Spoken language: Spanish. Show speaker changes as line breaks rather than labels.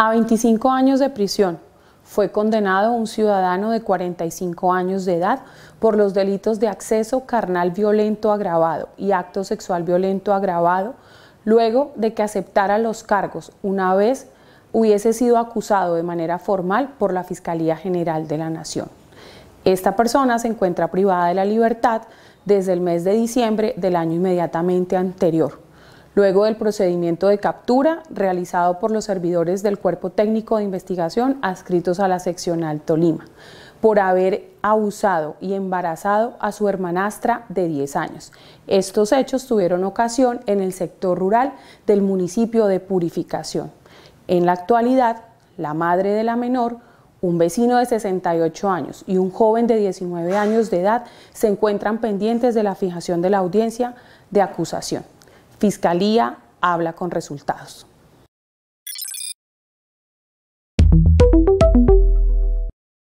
A 25 años de prisión fue condenado un ciudadano de 45 años de edad por los delitos de acceso carnal violento agravado y acto sexual violento agravado, luego de que aceptara los cargos una vez hubiese sido acusado de manera formal por la Fiscalía General de la Nación. Esta persona se encuentra privada de la libertad desde el mes de diciembre del año inmediatamente anterior luego del procedimiento de captura realizado por los servidores del Cuerpo Técnico de Investigación adscritos a la seccional Tolima, por haber abusado y embarazado a su hermanastra de 10 años. Estos hechos tuvieron ocasión en el sector rural del municipio de Purificación. En la actualidad, la madre de la menor un vecino de 68 años y un joven de 19 años de edad se encuentran pendientes de la fijación de la audiencia de acusación. Fiscalía habla con resultados.